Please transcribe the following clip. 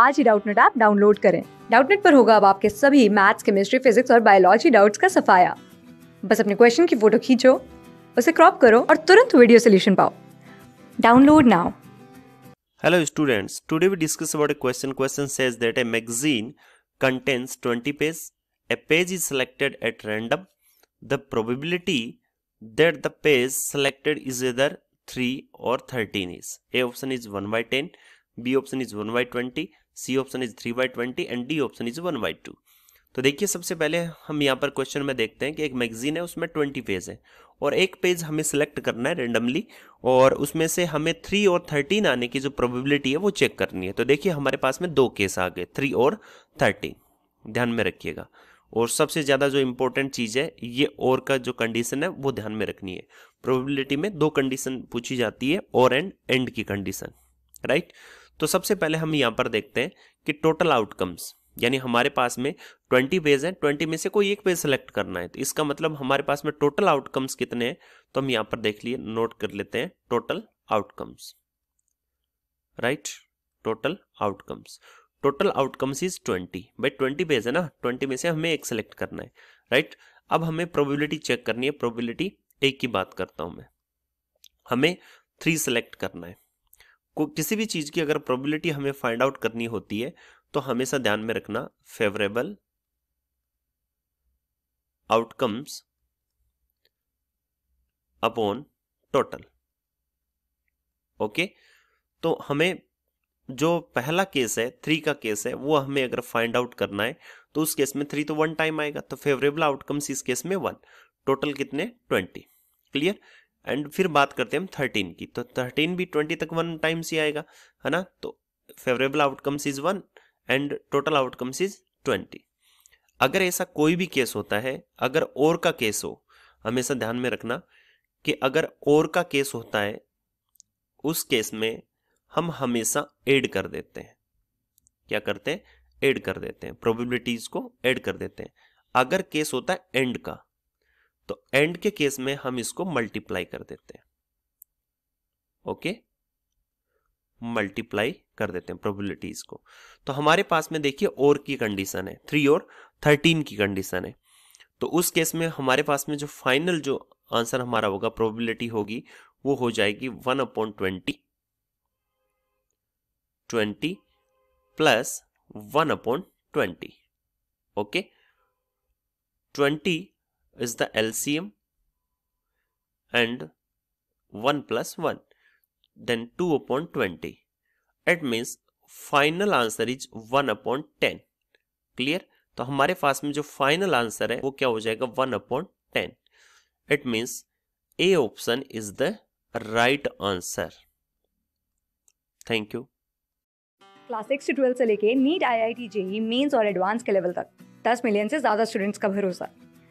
आज ही Doubtnut app download करें डाउटनेट पर होगा अब आपके सभी मैथ्स केमिस्ट्री फिजिक्स और बायोलॉजी डाउट्स का सफाया बस अपने क्वेश्चन की फोटो खींचो उसे क्रॉप करो और तुरंत वीडियो सोल्यूशन पाओ download now Hello students, today we discuss about a question. Question says that a magazine contains 20 pages. A page is selected at random. The probability that the page selected is either 3 or 13 is. A option is 1 by 10, B option is 1 by 20, C option is three by twenty and D option is one by two तो देखिए सबसे पहले हम यहाँ पर question में देखते हैं कि एक मैगजीन है उसमें ट्वेंटी पेज है और एक पेज हमें सिलेक्ट करना है रेंडमली और उसमें से हमें थ्री और थर्टीन आने की जो प्रोबेबिलिटी है वो चेक करनी है तो देखिए हमारे पास में दो केस आ गए थ्री और थर्टीन ध्यान में रखिएगा और सबसे ज़्यादा जो इम्पोर्टेंट चीज़ है ये और का जो कंडीशन है वो ध्यान में रखनी है प्रोबेबिलिटी में दो कंडीशन पूछी जाती है और एंड एंड की कंडीशन राइट right? तो सबसे पहले हम यहाँ पर देखते हैं कि टोटल आउटकम्स यानी हमारे पास में ट्वेंटी वेज है ट्वेंटी में से कोई एक पेज सेलेक्ट करना है तो इसका मतलब हमारे पास में टोटल आउटकम्स कितने हैं तो हम यहाँ पर देख लिए नोट कर लेते हैं total outcomes right total outcomes total outcomes is twenty by twenty page है ना ट्वेंटी में से हमें एक सेलेक्ट करना है राइट right? अब हमें प्रोबेबिलिटी चेक करनी है प्रोबेबिलिटी एक की बात करता हूं मैं हमें थ्री सेलेक्ट करना है को किसी भी चीज़ की अगर प्रोबेबिलिटी हमें फाइंड आउट करनी होती है तो हमेशा ध्यान में रखना favourable outcomes upon total okay तो हमें जो पहला केस है थ्री का केस है वो हमें अगर फाइंड आउट करना है तो उस केस में थ्री तो वन टाइम आएगा तो फेवरेबल आउटकम्स इस केस में वन टोटल कितने ट्वेंटी क्लियर एंड फिर बात करते हैं हम थर्टीन की तो थर्टीन भी ट्वेंटी तक वन टाइम्स ही आएगा है ना तो favourable outcomes is one and total outcomes is twenty अगर ऐसा कोई भी केस होता है अगर और का केस हो हमेशा ध्यान में रखना कि अगर और का केस होता है उस केस में हम हमेशा ऐड कर देते हैं क्या करते हैं ऐड कर देते हैं प्रोबेबिलिटीज को ऐड कर देते हैं अगर केस होता है एंड का तो एंड के केस में हम इसको मल्टीप्लाई कर देते हैं ओके मल्टीप्लाई कर देते हैं प्रोबेबिलिटीज को तो हमारे पास में देखिए और की कंडीशन है थ्री और थर्टीन की कंडीशन है तो उस केस में हमारे पास में जो फाइनल जो आंसर हमारा होगा प्रोबेबिलिटी होगी वो हो जाएगी one upon twenty twenty plus one upon twenty okay twenty is the LCM and 1 plus 1 then 2 upon 20 it means final answer is 1 upon 10 clear तो हमारे पास में जो फाइनल आंसर है वो क्या हो जाएगा 1 upon 10 it means A option is the right answer thank you class six to 12 से लेके नीट आई आई टी और एडवांस के लेवल तक दस मिलियन से ज्यादा स्टूडेंट्स का भरोसा